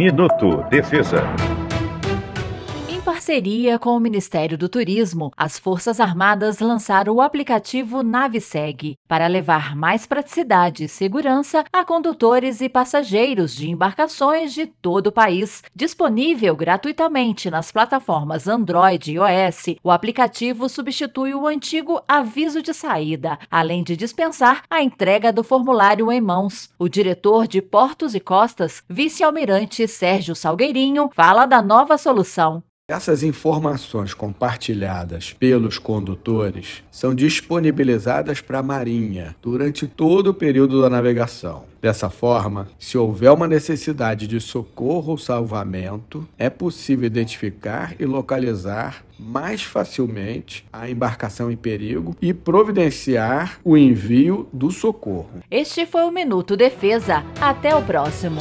Minuto Defesa. Em parceria com o Ministério do Turismo, as Forças Armadas lançaram o aplicativo Naviseg para levar mais praticidade e segurança a condutores e passageiros de embarcações de todo o país. Disponível gratuitamente nas plataformas Android e iOS, o aplicativo substitui o antigo aviso de saída, além de dispensar a entrega do formulário em mãos. O diretor de Portos e Costas, vice-almirante Sérgio Salgueirinho, fala da nova solução. Essas informações compartilhadas pelos condutores são disponibilizadas para a Marinha durante todo o período da navegação. Dessa forma, se houver uma necessidade de socorro ou salvamento, é possível identificar e localizar mais facilmente a embarcação em perigo e providenciar o envio do socorro. Este foi o Minuto Defesa. Até o próximo.